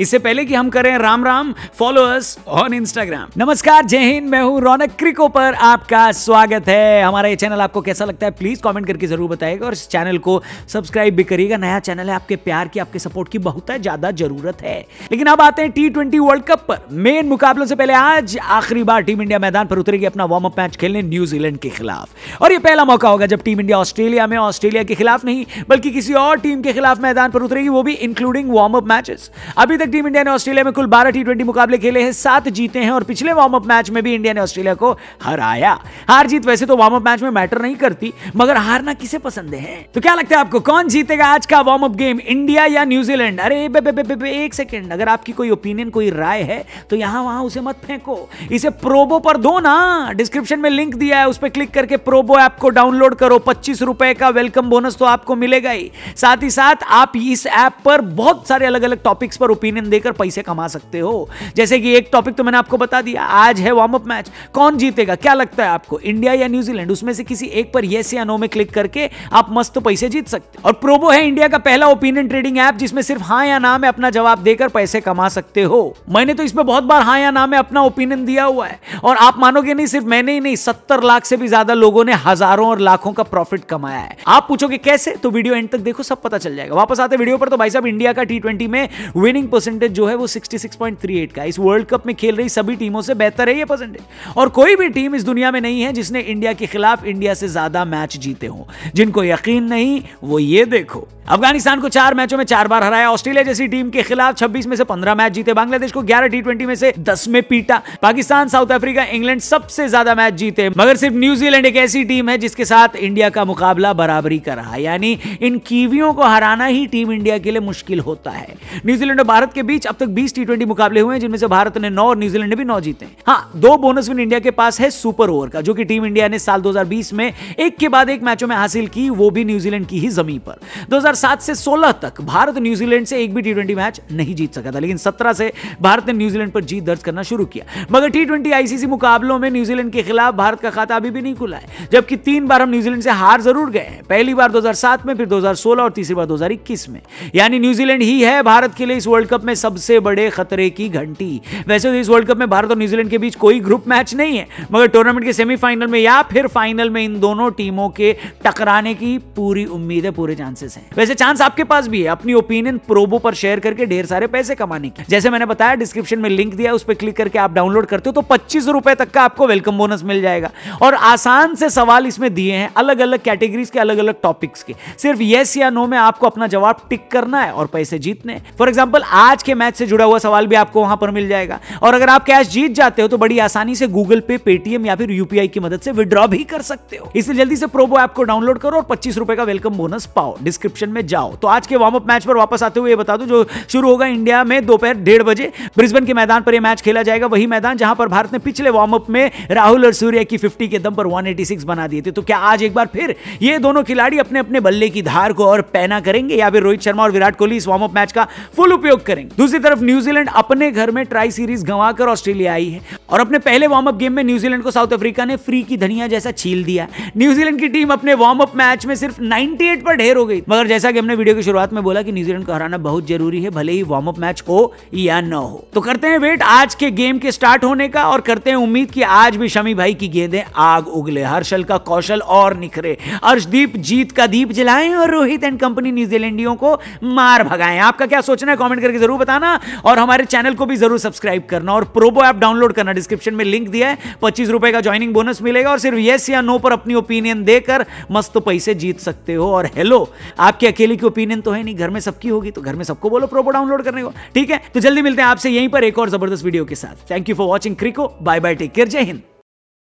इससे पहले कि हम करें Ram Ram followers on Instagram नमस्कार जय हिंद मैं हूं रौनक क्रिको पर आपका स्वागत है हमारा ये चैनल आपको कैसा लगता है प्लीज कमेंट करके जरूर बताएगा और इस चैनल को सब्सक्राइब भी करिएगा नया चैनल है आपके प्यार की आपके सपोर्ट की बहुत ज्यादा जरूरत है लेकिन अब आते हैं टी ट्वेंटी वर्ल्ड कप पर मेन मुकाबलों से पहले आज आखिरी बार टीम इंडिया मैदान पर उतरेगी अपना वार्म अप मैच खेलने न्यूजीलैंड के खिलाफ और यह पहला मौका होगा जब टीम इंडिया ऑस्ट्रेलिया में ऑस्ट्रेलिया के खिलाफ नहीं बल्कि किसी और टीम के खिलाफ मैदान पर उतरेगी वो भी इंक्लूडिंग वार्म अप मैचेस अभी तक टीम इंडिया ने ऑस्ट्रेलिया में कुल बारह टी ट्वेंटी मुकाबले खेले हैं सात जीते हैं और पिछले वार्म अप मैच में भी इंडिया ने ऑस्ट्रेलिया को हराया हार जीत वैसे तो वार्म अप मैच में मैटर नहीं करती मगर हारना किसे पसंद है तो क्या लगता है आपको कौन जीतेगा आज का वार्म अप गेम इंडिया या न्यूजीलैंड अरे बे बे बे बे बे, एक सेकेंड अगर आपकी कोई ओपिनियन कोई राय है तो यहां वहां उसे मत फेंको इसे प्रोबो पर दो ना डिस्क्रिप्शन में लिंक दिया है उस पर क्लिक करके प्रोबो ऐप को डाउनलोड करो पच्चीस रुपए का वेलकम बोनस तो आपको मिलेगा ही साथ ही साथ आप इस ऐप पर बहुत सारे अलग अलग टॉपिक्स पर ओपिनियन ओपिनियन देकर पैसे कमा सकते हो जैसे कि एक टॉपिक तो मैंने आपको बता दिया आज है वार्म अप मैच कौन जीतेगा क्या लगता है आपको इंडिया या न्यूजीलैंड उसमें से किसी एक पर येस या नो में क्लिक करके आप मस्त पैसे जीत सकते और प्रोबो है इंडिया का पहला ओपिनियन ट्रेडिंग ऐप जिसमें सिर्फ हाँ या ना में अपना जवाब देकर पैसे कमा सकते हो मैंने तो इसमें बहुत बार हाँ या ना में अपना ओपिनियन दिया हुआ है और आप मानोगे नहीं सिर्फ मैंने ही नहीं सत्तर लाख से भी ज्यादा लोगों ने हजारों और लाखों का प्रॉफिट कमाया है आप पूछोगे कैसे तो वीडियो एंड तक देखो सब पता चल जाएगा वापस आते वीडियो पर तो भाई साहब इंडिया का टी में विनिंग परसेंटेज जो है वो 66.38 का इस वर्ल्ड कप में खेल रही सभी टीमों से बेहतर है ये परसेंटेज और कोई भी टीम इस दुनिया में नहीं है जिसने इंडिया के खिलाफ इंडिया से ज्यादा मैच जीते हो जिनको यकीन नहीं वो ये देखो अफगानिस्तान को चार मैचों में चार बार हराया ऑस्ट्रेलिया जैसी टीम के खिलाफ 26 में से 15 मैच जीते बांग्लादेश को 11 टी ट्वेंटी में से 10 में पीटा पाकिस्तान साउथ अफ्रीका इंग्लैंड सबसे ज्यादा मैच जीते मगर सिर्फ न्यूजीलैंड एक ऐसी टीम है जिसके साथ इंडिया का मुकाबला बराबरी कर रहा यानी इन कीवियों को हराना ही टीम इंडिया के लिए मुश्किल होता है न्यूजीलैंड और भारत के बीच अब तक बीस टी मुकाबले हुए हैं जिनमें से भारत ने नौ और न्यूजीलैंड ने भी नौ जीते हैं हाँ दो बोनस विन इंडिया के पास है सुपर ओवर का जो कि टीम इंडिया ने साल 2020 में एक के बाद एक मैचों में हासिल की वो भी न्यूजीलैंड की ही जमीन पर 2007 से 16 तक भारत न्यूजीलैंड से एक भी टी मैच नहीं जीत सका था लेकिन सत्रह से भारत ने न्यूजीलैंड पर जीत दर्ज करना शुरू किया मगर टी आईसीसी मुकाबलों में न्यूजीलैंड के खिलाफ भारत का खाता अभी भी नहीं खुला है जबकि तीन बार हम न्यूजीलैंड से हार जरूर गए हैं पहली बार 2007 में फिर 2016 और तीसरी बार 2021 में यानी न्यूजीलैंड ही है भारत के लिए इस वर्ल्ड कप में सबसे बड़े खतरे की घंटी वैसे तो इस वर्ल्ड कप में भारत और न्यूजीलैंड के बीच कोई ग्रुप मैच नहीं है मगर टूर्नामेंट के सेमीफाइनल में या फिर फाइनल में इन दोनों टीमों के टकराने की पूरी उम्मीद है पूरे चांसेस है वैसे चांस आपके पास भी है अपनी ओपिनियन प्रोबो पर शेयर करके ढेर सारे पैसे कमाने की जैसे मैंने बताया डिस्क्रिप्शन में लिंक दिया उस पर क्लिक करके आप डाउनलोड करते हो तो पच्चीस तक का आपको वेलकम बोनस मिल जाएगा और आसान से सवाल इसमें दिए हैं अलग अलग कैटेगरीज के अलग अलग टॉपिक्स के सिर्फ यस या नो में आपको अपना जवाब टिक करना है और पैसे जीतने फॉर एग्जाम्पल आज आज के मैच से जुड़ा हुआ सवाल भी आपको वहां पर मिल जाएगा और अगर आप कैश जीत जाते हो तो बड़ी आसानी से गूगल पे पेटीएम या फिर यूपीआई की मदद से विड्रॉ भी कर सकते हो इसलिए जल्दी से प्रोबो ऐप को डाउनलोड करो और पच्चीस रुपए का वेलकम बोनस पाओ डिस्क्रिप्शन में जाओ तो आज के वार्म अप मैच पर वापस आते हुए बता दो जो शुरू होगा इंडिया में दोपहर डेढ़ बजे ब्रिस्बेन के मैदान पर यह मैच खेला जाएगा वही मैदान जहां पर भारत ने पिछले वार्म अप में राहुल और सूर्य की फिफ्टी के दम पर वन बना दिए थे तो क्या आज एक बार फिर ये दोनों खिलाड़ी अपने अपने बल्ले की धार को और पैना करेंगे या फिर रोहित शर्मा और विराट कोहली इस वार्म अप मैच का फुल उपयोग करेंगे दूसरी तरफ न्यूजीलैंड अपने घर में ट्राई सीरीज गंवाकर ऑस्ट्रेलिया आई है और अपने पहले वार्म अप गेम में न्यूजीलैंड को साउथ अफ्रीका ने फ्री की धनिया जैसा छील दिया न्यूजीलैंड की टीम अपने वार्म अप मैच में सिर्फ 98 पर ढेर हो गई मगर जैसा कि हमने वीडियो की शुरुआत में बोला कि न्यूजीलैंड को हराना बहुत जरूरी है भले ही वार्म अप मैच हो या न हो तो करते हैं वेट आज के गेम के स्टार्ट होने का और करते हैं उम्मीद की आज भी शमी भाई की गेंदे आग उगले हर्षल का कौशल और निखरे अर्शदीप जीत का दीप जलाए और रोहित एंड कंपनी न्यूजीलैंडियों को मार भगाए आपका क्या सोचना है कॉमेंट करके जरूर बताना और हमारे चैनल को भी जरूर सब्सक्राइब करना और प्रोबो ऐप डाउनलोड करना डिस्क्रिप्शन में लिंक दिया है पच्चीस रुपए का ज्वाइनिंग बोनस मिलेगा और सिर्फ येस या नो पर अपनी ओपिनियन देकर मस्त पैसे जीत सकते हो और हेलो आपके अकेले की ओपिनियन तो है नहीं घर में सबकी होगी तो घर में सबको बोलो प्रोबो डाउनलोड करने को ठीक है तो जल्दी मिलते हैं आपसे यहीं पर एक और जबरदस्त वीडियो के साथ थैंक यू फॉर वॉचिंग क्रिको बाय बाय टेक केयर जय हिंद